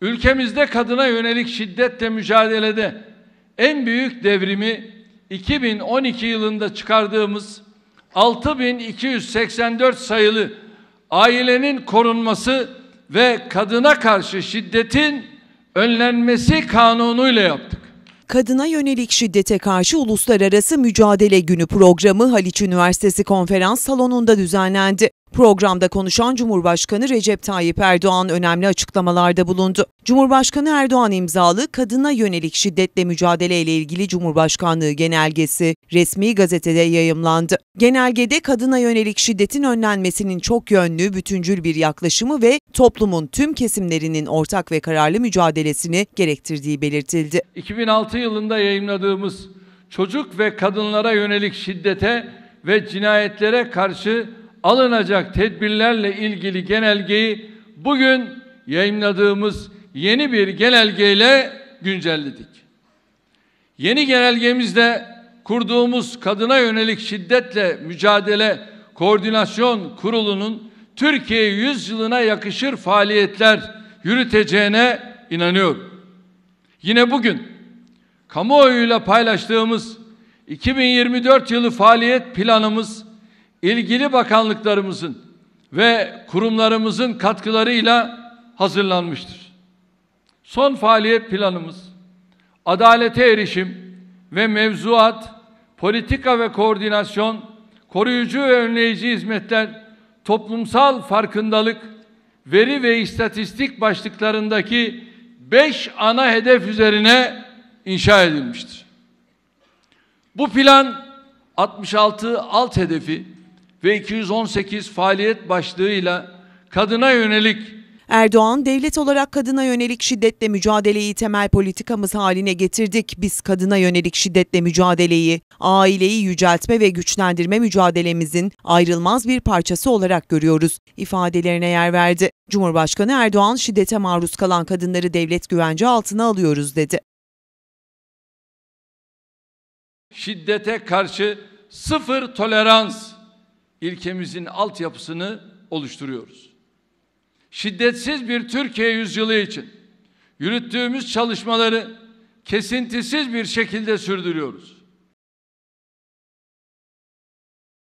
Ülkemizde kadına yönelik şiddetle mücadelede en büyük devrimi 2012 yılında çıkardığımız 6284 sayılı ailenin korunması ve kadına karşı şiddetin önlenmesi kanunuyla yaptık. Kadına yönelik şiddete karşı uluslararası mücadele günü programı Haliç Üniversitesi konferans salonunda düzenlendi. Programda konuşan Cumhurbaşkanı Recep Tayyip Erdoğan önemli açıklamalarda bulundu. Cumhurbaşkanı Erdoğan imzalı kadına yönelik şiddetle mücadele ile ilgili Cumhurbaşkanlığı genelgesi resmi gazetede yayımlandı. Genelgede kadına yönelik şiddetin önlenmesinin çok yönlü, bütüncül bir yaklaşımı ve toplumun tüm kesimlerinin ortak ve kararlı mücadelesini gerektirdiği belirtildi. 2006 yılında yayımladığımız çocuk ve kadınlara yönelik şiddete ve cinayetlere karşı alınacak tedbirlerle ilgili genelgeyi bugün yayınladığımız yeni bir genelgeyle güncelledik. Yeni genelgemizde kurduğumuz kadına yönelik şiddetle mücadele koordinasyon kurulunun Türkiye yüzyılına yakışır faaliyetler yürüteceğine inanıyorum. Yine bugün kamuoyuyla paylaştığımız 2024 yılı faaliyet planımız ilgili bakanlıklarımızın ve kurumlarımızın katkılarıyla hazırlanmıştır. Son faaliyet planımız adalete erişim ve mevzuat, politika ve koordinasyon, koruyucu ve önleyici hizmetler, toplumsal farkındalık, veri ve istatistik başlıklarındaki beş ana hedef üzerine inşa edilmiştir. Bu plan 66 alt hedefi ve 218 faaliyet başlığıyla kadına yönelik Erdoğan, devlet olarak kadına yönelik şiddetle mücadeleyi temel politikamız haline getirdik. Biz kadına yönelik şiddetle mücadeleyi, aileyi yüceltme ve güçlendirme mücadelemizin ayrılmaz bir parçası olarak görüyoruz ifadelerine yer verdi. Cumhurbaşkanı Erdoğan, şiddete maruz kalan kadınları devlet güvence altına alıyoruz dedi. Şiddete karşı sıfır tolerans ilkemizin altyapısını oluşturuyoruz. Şiddetsiz bir Türkiye yüzyılı için yürüttüğümüz çalışmaları kesintisiz bir şekilde sürdürüyoruz.